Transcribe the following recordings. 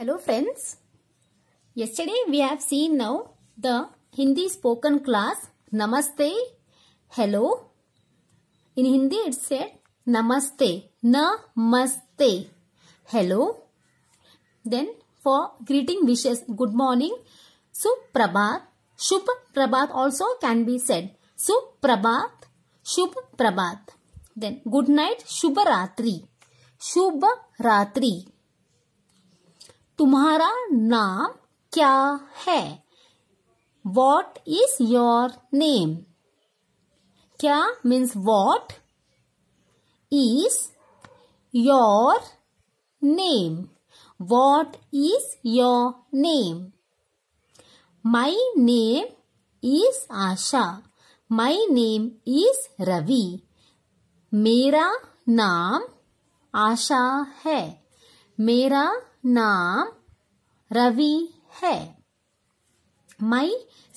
Hello friends. Yesterday we have seen now the Hindi spoken class Namaste, Hello. In Hindi it said Namaste, Namaste, Hello. Then for greeting wishes, good morning, Suprabhat, Shubh Prabhat also can be said. Suprabhat, Shubh Prabhat. Then good night, Shubh Ratri, Shubh Ratri. तुम्हारा नाम क्या है what is your name क्या means what is your name what is your name my name is Asha my name is Ravi मेरा नाम आशा है मेरा नाम Ravi है माई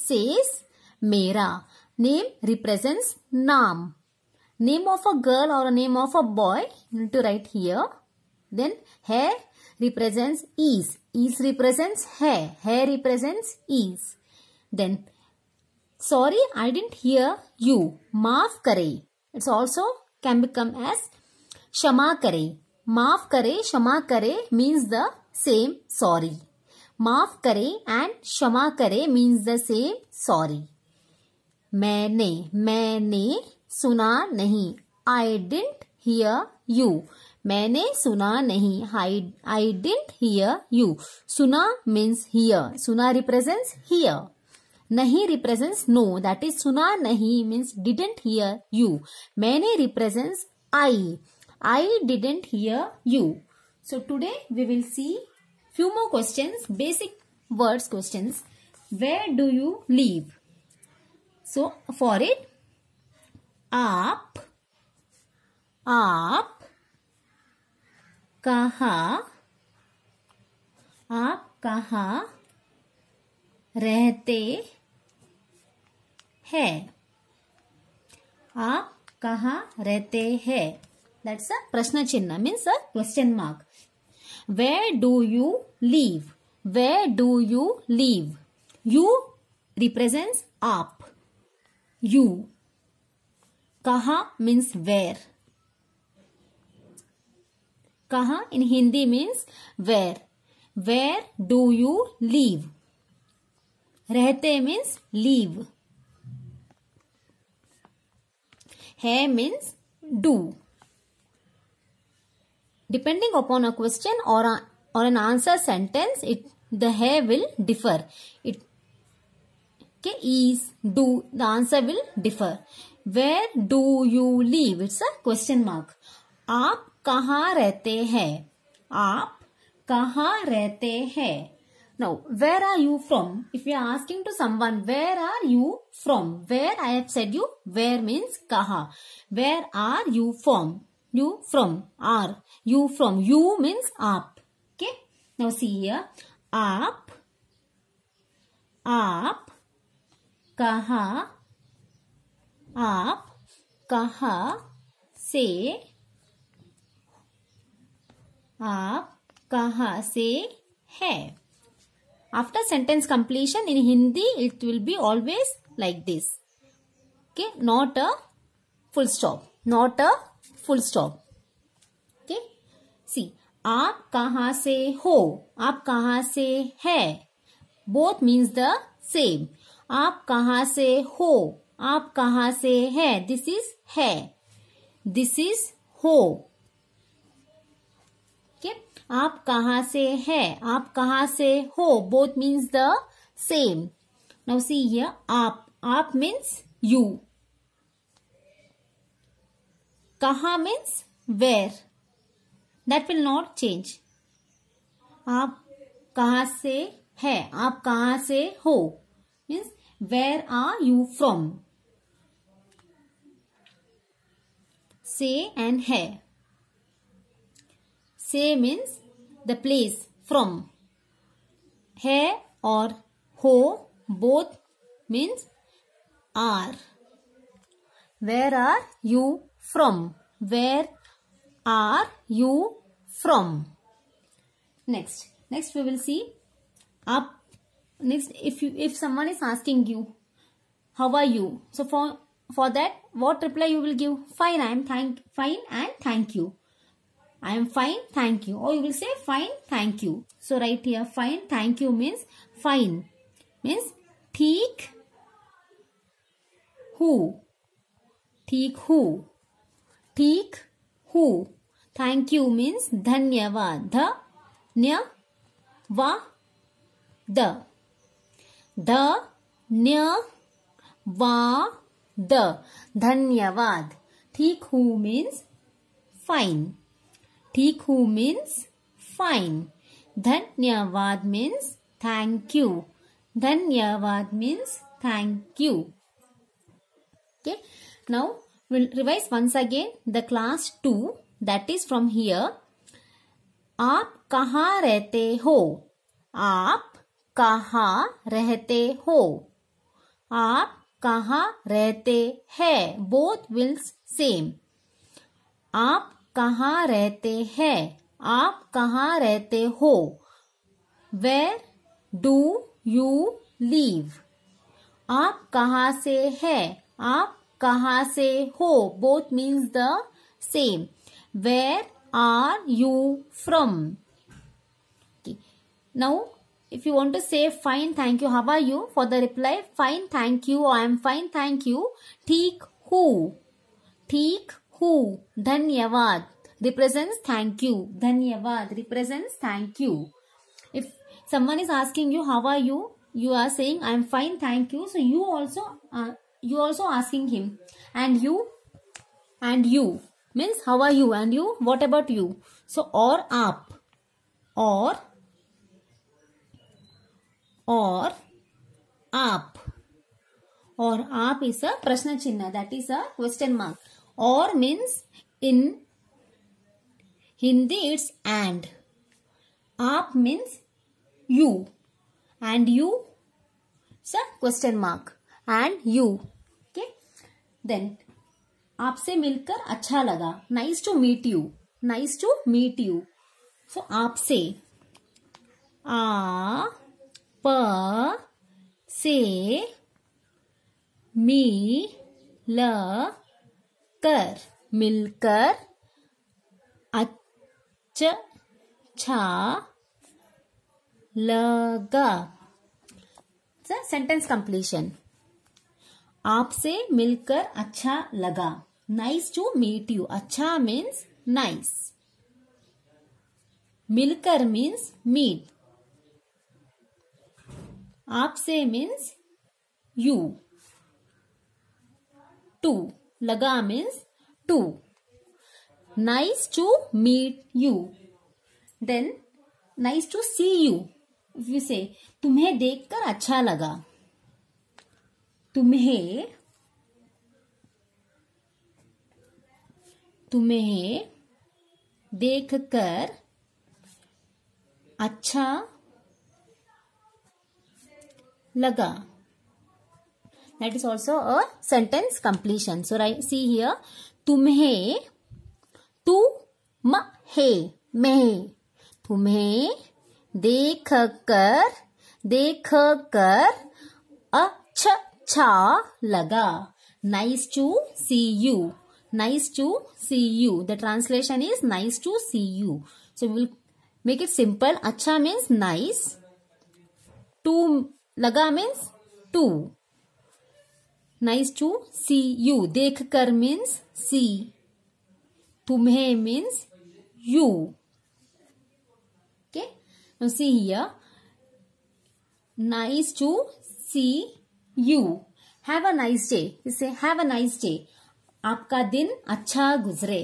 says मेरा name represents naam. Name of a girl or a name of a boy, you need to write here. Then hair represents is. Is represents hair. Hair represents is. Then sorry I didn't hear you. Maaf kare. It's also can become as shama kare. माफ करे क्षमा करे means the same sorry माफ करे and क्षमा करे means the same sorry मैंने मैंने सुना नहीं आई डिंट हियर यू मैंने सुना नहीं आई डिंट हियर यू सुना मीन्स हियर सुना रिप्रेजेंट्स हियर नहीं रिप्रेजेंट्स नो दैट इज सुना नहीं मीन्स डिडेंट हियर यू मैंने represents I I didn't hear you. So today we will see few more questions, basic words questions. Where do you live? So for it, aap aap kaha aap kaha rehte hai aap kaha rehte hai That's a prashna chinna means a question mark. Where do you live? Where do you live? You represents up you kaha means where kaha in hindi means where where do you live rehte means live hai means do Depending upon a question or, a, or an answer sentence, it, the hair will differ. It okay, is, do, the answer will differ. Where do you live? It's a question mark. aap kahan rehte hain aap kahan rehte hain now where are you from if you are asking to someone where are you from where i have said you where means kahan where are you from you from are you from you means aap okay now see here aap aap kaha aap kaha se aap kaha se hai after sentence completion in hindi it will be always like this okay not a full stop not a full stop okay see आप कहा से हो आप कहा से है both means the same आप कहा से हो आप कहा से है दिस इज है दिस इज हो आप कहा से है आप कहा से हो both means the same now see आप आप मीन्स यू कहा means where that will not change आप कहा से है आप कहा से हो means where are you from से एंड है से मीन्स द प्लेस फ्रॉम है और हो both means are where are you from? Where are you from? Next. Next we will see up. Next if you if someone is asking you how are you? So for for that what reply you will give? Fine I am thank fine and thank you. I am fine thank you or you will say fine thank you. So right here fine thank you means fine means ठीक हूँ ठीक हूँ ठीक who thank you means धन्यवाद ध न्य वा the ध न्य वा द धन्यवाद ठीक हु मीन्स फाइन ठीक हु मीन्स फाइन धन्यवाद मीन्स थैंक यू धन्यवाद means thank you okay now We'll revise once again the class 2 that is from here. आप कहाँ रहते हो आप कहाँ रहते हो आप कहाँ रहते हैं बोथ विल्स सेम आप कहाँ रहते हैं आप कहाँ रहते हो वेर डू यू लीव आप कहाँ से हैं आप kaha se ho. Both means the same. Where are you from? Now, if you want to say fine, thank you, how are you? For the reply, fine, thank you, I am fine, thank you. Theek who? Theek who? Dhanyavad represents thank you. Dhanyavad represents thank you. If someone is asking you, how are you? You are saying, I am fine, thank you. So, you also uh, you also asking him and you and you means how are you and you what about you so or up or or up or up is a prashna chinna that is a question mark or means in hindi it's and up means you and you sir question mark and you then आपसे मिलकर अच्छा लगा nice to meet you nice to meet you so आपसे आ प से मी ल कर मिलकर अच्छा लगा सेंटेंस कंप्लीशन आपसे मिलकर अच्छा लगा नाइस टू मीट यू अच्छा मीन्स नाइस मिलकर मीन्स मीट आपसे मीन्स यू टू लगा means to nice to meet you then nice to see you से तुम्हें देखकर अच्छा लगा तुम्हें तुम्हें देखकर अच्छा लगा that is also a sentence completion so right see here तुम्हें तू म हे मै तुम्हें देख कर देख कर अच्छा अच्छा लगा nice to see you nice to see you the translation is nice to see you so will make it simple अच्छा मीन्स नाइस टू लगा means to nice to see you देख कर मीन्स सी तुम्हें means you okay see here nice to see you have a nice day इसे have a nice day आपका दिन अच्छा गुजरे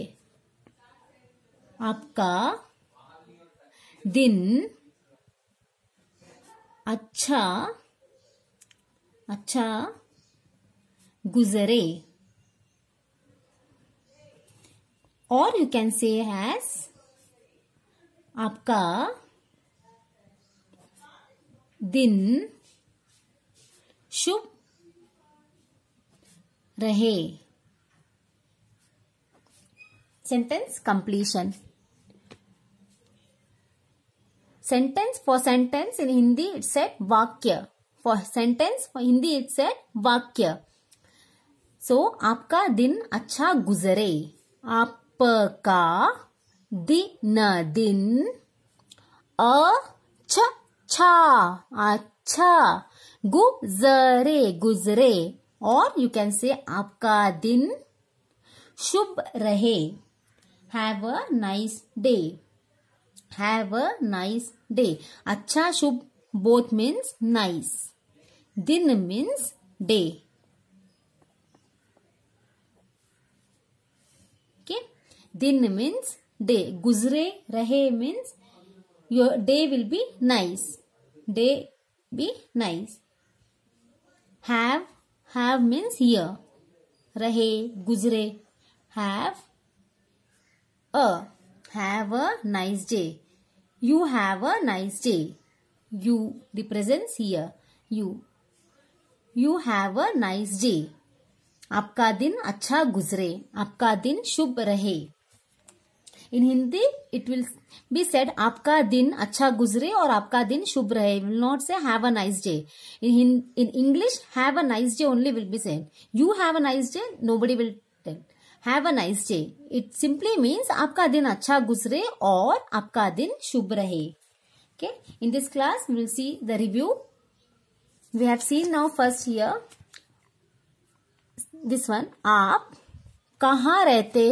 आपका दिन अच्छा अच्छा गुजरे और यू कैन से हैज आपका दिन शुभ रहे sentence completion sentence for sentence in Hindi it's a वाक्य for sentence for Hindi it's a वाक्य सो आपका दिन अच्छा गुजरे आपका दिन दिन अच्छा अच्छा गुजरे गुजरे और यू कैन से आपका दिन शुभ रहे have a nice day have a nice day अच्छा शुभ बोथ मीन्स नाइस दिन मीन्स डे दिन मीन्स डे गुजरे रहे means your day will be nice day be nice have have means here रहे गुजरे have a have a nice day you have a nice day you represents here you you have a nice day आपका दिन अच्छा गुजरे आपका दिन शुभ रहे in Hindi it will be said आपका दिन अच्छा गुजरे और आपका दिन शुभ रहे will not say have a nice day in English have a nice day only will be said you have a nice day nobody will tell have a nice day it simply means आपका दिन अच्छा गुजरे और आपका दिन शुभ रहे okay in this class we will see the review we have seen now first here this आप कहा रहते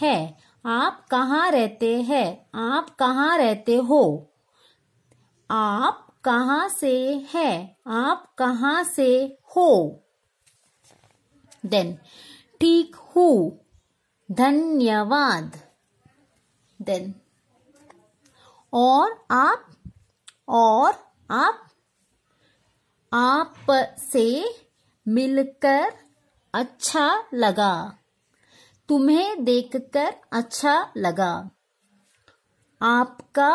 हैं आप कहाँ रहते हैं आप कहाँ रहते हो आप कहाँ से है आप कहाँ से हो देन ठीक हूँ धन्यवाद देन और आप और आप आप से मिलकर अच्छा लगा तुम्हें देखकर अच्छा लगा आपका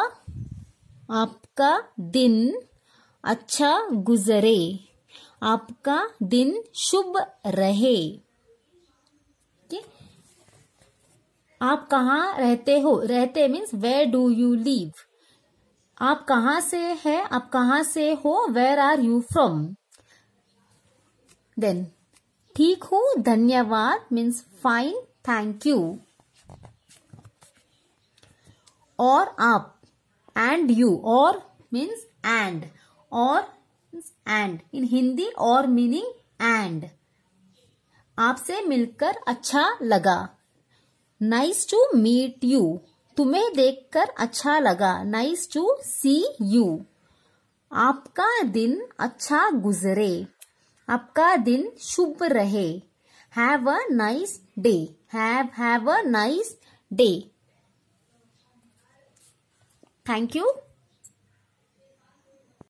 आपका दिन अच्छा गुजरे आपका दिन शुभ रहे आप कहाँ रहते हो रहते means where do you live आप कहाँ से है आप कहाँ से हो where are you from then ठीक हूँ धन्यवाद मीन्स फाइन थैंक यू और आप एंड यू और मीन्स एंड और and and in hindi or meaning आपसे मिलकर अच्छा लगा नाइस टू मीट यू तुम्हें देखकर अच्छा लगा नाइस टू सी यू आपका दिन अच्छा गुजरे आपका दिन शुभ रहे have a nice day have have a nice day thank you